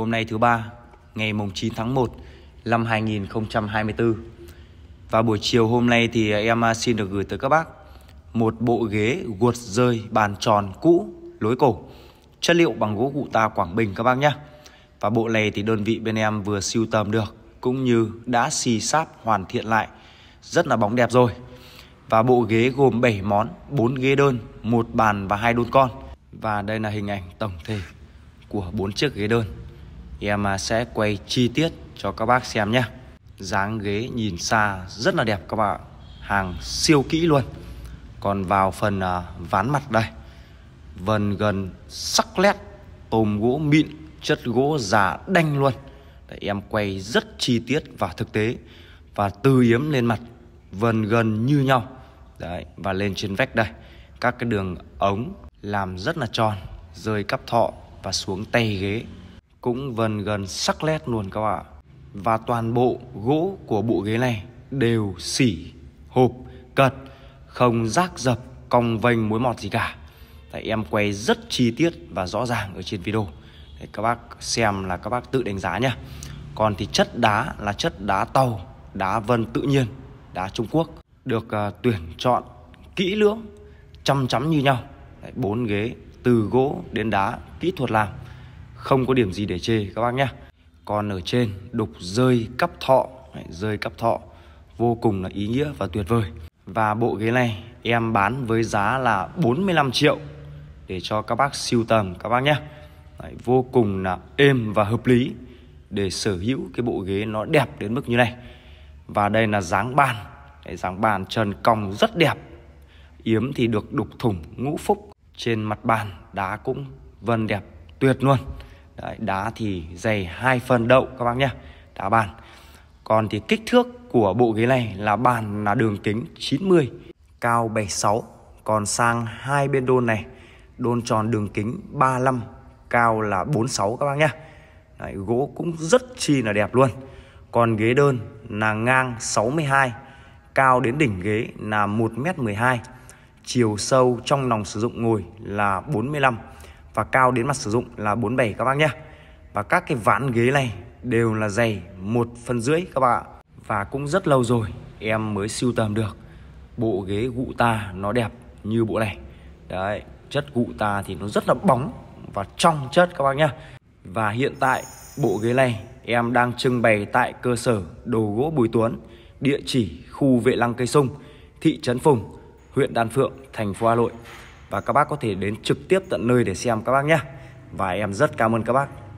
Hôm nay thứ ba, ngày mùng 9 tháng 1 năm 2024. Và buổi chiều hôm nay thì em à, xin được gửi tới các bác một bộ ghế guột rơi bàn tròn cũ lối cổ chất liệu bằng gỗ cụ ta Quảng Bình các bác nhé. Và bộ này thì đơn vị bên em vừa siêu tầm được cũng như đã xì sáp hoàn thiện lại rất là bóng đẹp rồi. Và bộ ghế gồm 7 món, 4 ghế đơn, một bàn và hai đôn con. Và đây là hình ảnh tổng thể của bốn chiếc ghế đơn em à, sẽ quay chi tiết cho các bác xem nhé dáng ghế nhìn xa rất là đẹp các bạn hàng siêu kỹ luôn còn vào phần à, ván mặt đây vần gần sắc lét tôm gỗ mịn chất gỗ già đanh luôn Đấy, em quay rất chi tiết và thực tế và từ yếm lên mặt vần gần như nhau Đấy, và lên trên vách đây các cái đường ống làm rất là tròn rơi cắp thọ và xuống tay ghế cũng vần gần sắc lét luôn các bạn và toàn bộ gỗ của bộ ghế này đều xỉ hộp cật không rác dập cong vênh mối mọt gì cả tại em quay rất chi tiết và rõ ràng ở trên video để các bác xem là các bác tự đánh giá nhá còn thì chất đá là chất đá tàu đá vân tự nhiên đá Trung Quốc được uh, tuyển chọn kỹ lưỡng chăm chắm như nhau bốn ghế từ gỗ đến đá kỹ thuật làm không có điểm gì để chê các bác nhé còn ở trên đục rơi cắp thọ rơi cắp thọ vô cùng là ý nghĩa và tuyệt vời và bộ ghế này em bán với giá là 45 triệu để cho các bác siêu tầm các bác nhé Đấy, vô cùng là êm và hợp lý để sở hữu cái bộ ghế nó đẹp đến mức như này và đây là dáng bàn Đấy, dáng bàn trần cong rất đẹp yếm thì được đục thủng ngũ phúc trên mặt bàn đá cũng vân đẹp tuyệt luôn Đấy, đá thì dày hai phần đậu các bác nhé đá bàn còn thì kích thước của bộ ghế này là bàn là đường kính 90 cao 76 còn sang hai bên đôn này đôn tròn đường kính 35 cao là 46 các bác nhé Đấy, gỗ cũng rất chi là đẹp luôn còn ghế đơn là ngang 62 cao đến đỉnh ghế là 1m12 chiều sâu trong lòng sử dụng ngồi là 45 m và cao đến mặt sử dụng là 47 các bác nhé và các cái ván ghế này đều là dày một phần rưỡi các bạn và cũng rất lâu rồi em mới siêu tầm được bộ ghế gụ ta nó đẹp như bộ này đấy chất gụ ta thì nó rất là bóng và trong chất các bác nhé và hiện tại bộ ghế này em đang trưng bày tại cơ sở đồ gỗ Bùi Tuấn địa chỉ khu Vệ Lăng Cây Sung thị trấn Phùng huyện Đan Phượng thành phố Hà Nội và các bác có thể đến trực tiếp tận nơi để xem các bác nhé và em rất cảm ơn các bác